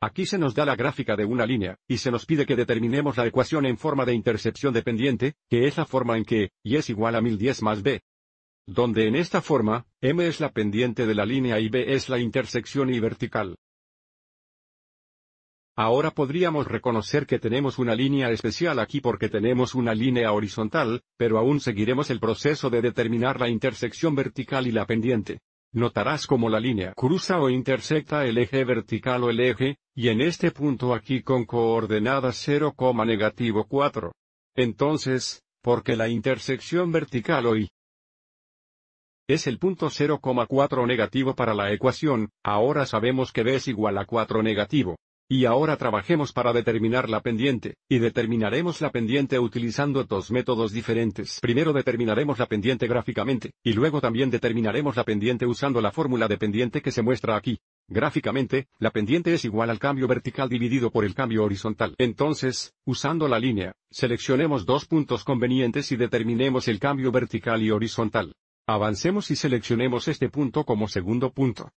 Aquí se nos da la gráfica de una línea, y se nos pide que determinemos la ecuación en forma de intercepción dependiente, que es la forma en que, y es igual a 1010 más b. Donde en esta forma, m es la pendiente de la línea y b es la intersección y vertical. Ahora podríamos reconocer que tenemos una línea especial aquí porque tenemos una línea horizontal, pero aún seguiremos el proceso de determinar la intersección vertical y la pendiente notarás como la línea cruza o intersecta el eje vertical o el eje, y en este punto aquí con coordenadas 0, negativo 4. Entonces, porque la intersección vertical o es el punto 0,4 negativo para la ecuación, ahora sabemos que b es igual a 4 negativo. Y ahora trabajemos para determinar la pendiente, y determinaremos la pendiente utilizando dos métodos diferentes. Primero determinaremos la pendiente gráficamente, y luego también determinaremos la pendiente usando la fórmula de pendiente que se muestra aquí. Gráficamente, la pendiente es igual al cambio vertical dividido por el cambio horizontal. Entonces, usando la línea, seleccionemos dos puntos convenientes y determinemos el cambio vertical y horizontal. Avancemos y seleccionemos este punto como segundo punto.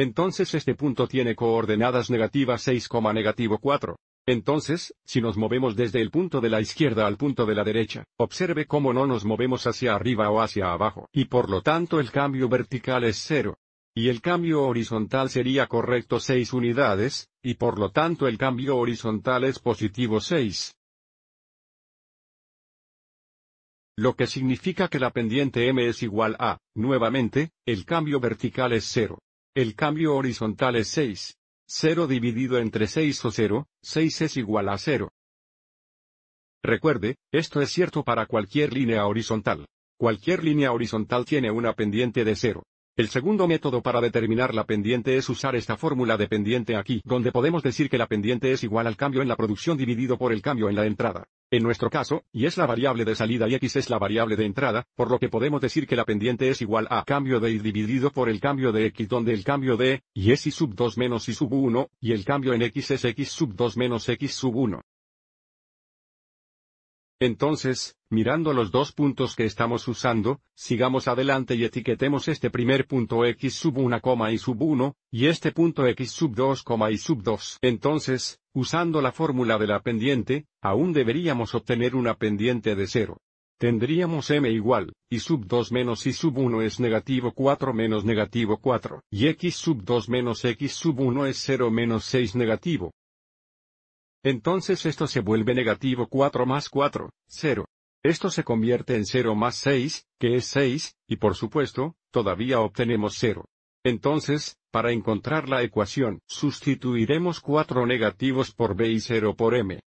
Entonces este punto tiene coordenadas negativas 6, negativo 4. Entonces, si nos movemos desde el punto de la izquierda al punto de la derecha, observe cómo no nos movemos hacia arriba o hacia abajo, y por lo tanto el cambio vertical es 0. Y el cambio horizontal sería correcto 6 unidades, y por lo tanto el cambio horizontal es positivo 6. Lo que significa que la pendiente m es igual a, nuevamente, el cambio vertical es 0. El cambio horizontal es 6. 0 dividido entre 6 o 0, 6 es igual a 0. Recuerde, esto es cierto para cualquier línea horizontal. Cualquier línea horizontal tiene una pendiente de 0. El segundo método para determinar la pendiente es usar esta fórmula de pendiente aquí, donde podemos decir que la pendiente es igual al cambio en la producción dividido por el cambio en la entrada. En nuestro caso, y es la variable de salida y x es la variable de entrada, por lo que podemos decir que la pendiente es igual a cambio de y dividido por el cambio de x donde el cambio de y es y sub 2 menos y sub 1, y el cambio en x es x sub 2 menos x sub 1. Entonces, mirando los dos puntos que estamos usando, sigamos adelante y etiquetemos este primer punto x sub 1, y sub 1, y este punto x sub 2, y sub 2. Entonces, usando la fórmula de la pendiente, aún deberíamos obtener una pendiente de 0. Tendríamos m igual, y sub 2 menos y sub 1 es negativo 4 menos negativo 4, y x sub 2 menos x sub 1 es 0 menos 6 negativo. Entonces esto se vuelve negativo 4 más 4, 0. Esto se convierte en 0 más 6, que es 6, y por supuesto, todavía obtenemos 0. Entonces, para encontrar la ecuación, sustituiremos 4 negativos por b y 0 por m.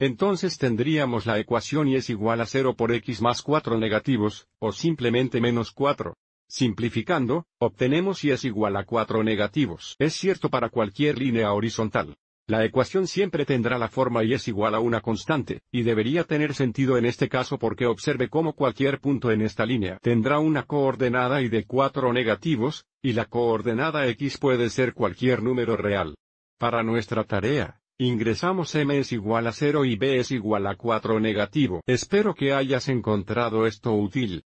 Entonces tendríamos la ecuación y es igual a 0 por x más 4 negativos, o simplemente menos 4. Simplificando, obtenemos y es igual a 4 negativos. Es cierto para cualquier línea horizontal. La ecuación siempre tendrá la forma y es igual a una constante, y debería tener sentido en este caso porque observe cómo cualquier punto en esta línea tendrá una coordenada y de 4 negativos, y la coordenada x puede ser cualquier número real. Para nuestra tarea, ingresamos m es igual a 0 y b es igual a 4 negativo. Espero que hayas encontrado esto útil.